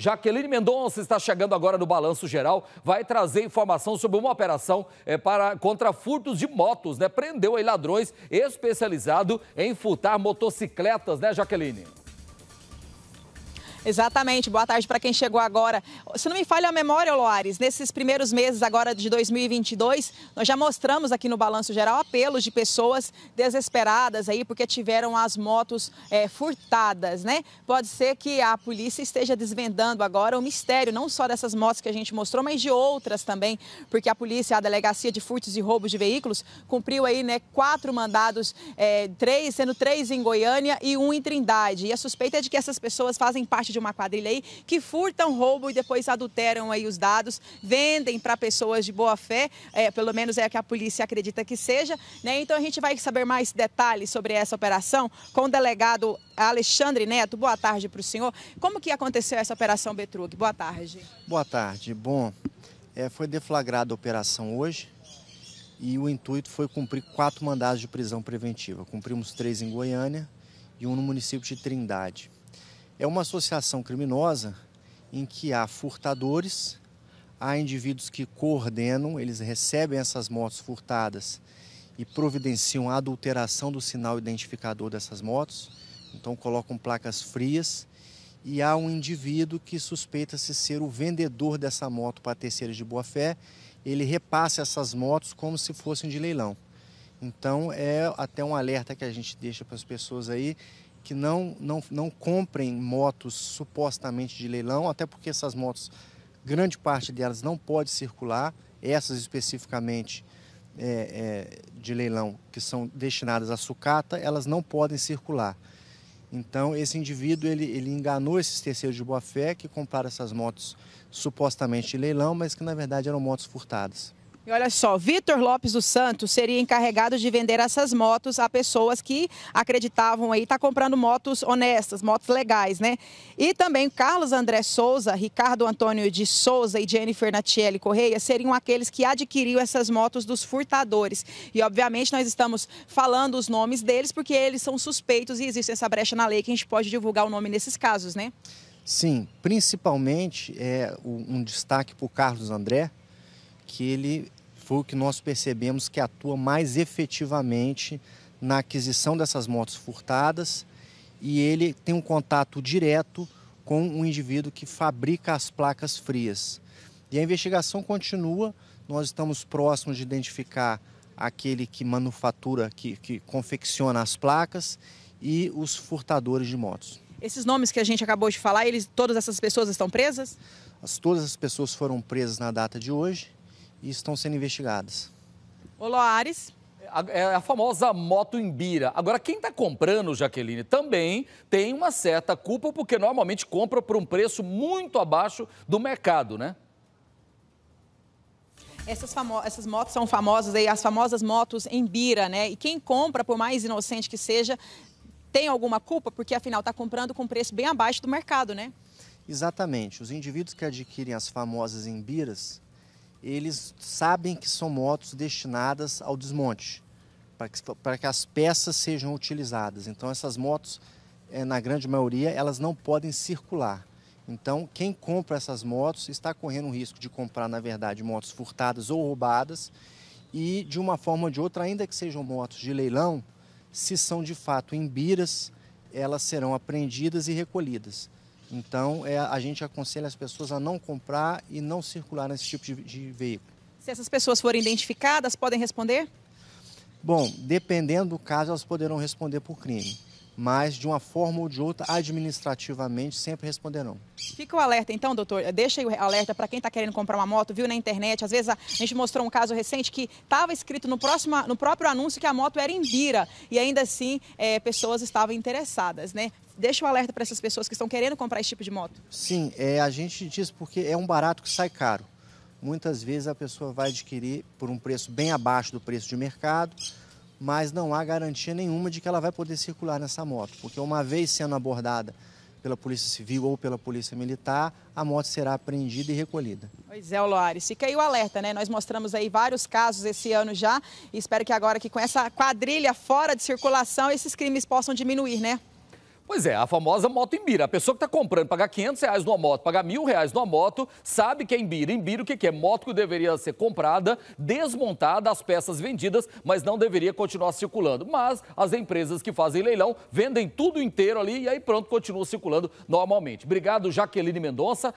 Jaqueline Mendonça está chegando agora no Balanço Geral, vai trazer informação sobre uma operação é, para, contra furtos de motos, né? Prendeu aí ladrões especializados em furtar motocicletas, né, Jaqueline? Exatamente. Boa tarde para quem chegou agora. Se não me falha a memória, Loares, nesses primeiros meses agora de 2022, nós já mostramos aqui no Balanço Geral apelos de pessoas desesperadas aí porque tiveram as motos é, furtadas, né? Pode ser que a polícia esteja desvendando agora o mistério, não só dessas motos que a gente mostrou, mas de outras também, porque a polícia, a Delegacia de Furtos e Roubos de Veículos, cumpriu aí, né, quatro mandados, é, três, sendo três em Goiânia e um em Trindade. E a suspeita é de que essas pessoas fazem parte de de uma quadrilha aí que furtam roubo e depois adulteram aí os dados, vendem para pessoas de boa fé, é, pelo menos é a que a polícia acredita que seja. Né? Então a gente vai saber mais detalhes sobre essa operação com o delegado Alexandre Neto. Boa tarde para o senhor. Como que aconteceu essa operação Betrug? Boa tarde. Boa tarde. Bom, é, foi deflagrada a operação hoje e o intuito foi cumprir quatro mandados de prisão preventiva. Cumprimos três em Goiânia e um no município de Trindade. É uma associação criminosa em que há furtadores, há indivíduos que coordenam, eles recebem essas motos furtadas e providenciam a adulteração do sinal identificador dessas motos, então colocam placas frias e há um indivíduo que suspeita-se ser o vendedor dessa moto para terceiros de boa-fé, ele repassa essas motos como se fossem de leilão. Então é até um alerta que a gente deixa para as pessoas aí que não, não, não comprem motos supostamente de leilão, até porque essas motos, grande parte delas não pode circular, essas especificamente é, é, de leilão, que são destinadas à sucata, elas não podem circular. Então, esse indivíduo ele, ele enganou esses terceiros de boa-fé que compraram essas motos supostamente de leilão, mas que na verdade eram motos furtadas. E olha só, Vitor Lopes dos Santos seria encarregado de vender essas motos a pessoas que acreditavam aí estar tá comprando motos honestas, motos legais, né? E também Carlos André Souza, Ricardo Antônio de Souza e Jennifer Natiele Correia seriam aqueles que adquiriam essas motos dos furtadores. E obviamente nós estamos falando os nomes deles porque eles são suspeitos e existe essa brecha na lei que a gente pode divulgar o nome nesses casos, né? Sim, principalmente é um destaque para o Carlos André, que ele foi o que nós percebemos que atua mais efetivamente na aquisição dessas motos furtadas e ele tem um contato direto com um indivíduo que fabrica as placas frias. E a investigação continua, nós estamos próximos de identificar aquele que manufatura, que, que confecciona as placas e os furtadores de motos. Esses nomes que a gente acabou de falar, eles, todas essas pessoas estão presas? As, todas as pessoas foram presas na data de hoje e estão sendo investigadas. Olá, Ares. A, é a famosa moto imbira. Agora, quem está comprando, Jaqueline, também tem uma certa culpa, porque normalmente compra por um preço muito abaixo do mercado, né? Essas, essas, motos são famosas aí, as famosas motos Embira, né? E quem compra, por mais inocente que seja, tem alguma culpa, porque afinal está comprando com preço bem abaixo do mercado, né? Exatamente. Os indivíduos que adquirem as famosas embiras eles sabem que são motos destinadas ao desmonte, para que, para que as peças sejam utilizadas. Então, essas motos, eh, na grande maioria, elas não podem circular. Então, quem compra essas motos está correndo o risco de comprar, na verdade, motos furtadas ou roubadas. E, de uma forma ou de outra, ainda que sejam motos de leilão, se são de fato embiras, elas serão apreendidas e recolhidas. Então, é, a gente aconselha as pessoas a não comprar e não circular nesse tipo de, de veículo. Se essas pessoas forem identificadas, podem responder? Bom, dependendo do caso, elas poderão responder por crime mas de uma forma ou de outra, administrativamente, sempre responderão. Fica o alerta então, doutor, deixa aí o alerta para quem está querendo comprar uma moto, viu na internet, às vezes a gente mostrou um caso recente que estava escrito no, próximo, no próprio anúncio que a moto era em e ainda assim é, pessoas estavam interessadas, né? Deixa o alerta para essas pessoas que estão querendo comprar esse tipo de moto. Sim, é, a gente diz porque é um barato que sai caro. Muitas vezes a pessoa vai adquirir por um preço bem abaixo do preço de mercado, mas não há garantia nenhuma de que ela vai poder circular nessa moto, porque uma vez sendo abordada pela Polícia Civil ou pela Polícia Militar, a moto será apreendida e recolhida. Pois é, Loares, fica aí o alerta, né? Nós mostramos aí vários casos esse ano já, e espero que agora que com essa quadrilha fora de circulação, esses crimes possam diminuir, né? Pois é, a famosa moto Embira. A pessoa que está comprando, pagar 500 reais numa moto, pagar mil reais numa moto, sabe que é Embira. Embira o que, que é? Moto que deveria ser comprada, desmontada, as peças vendidas, mas não deveria continuar circulando. Mas as empresas que fazem leilão vendem tudo inteiro ali e aí pronto, continua circulando normalmente. Obrigado, Jaqueline Mendonça.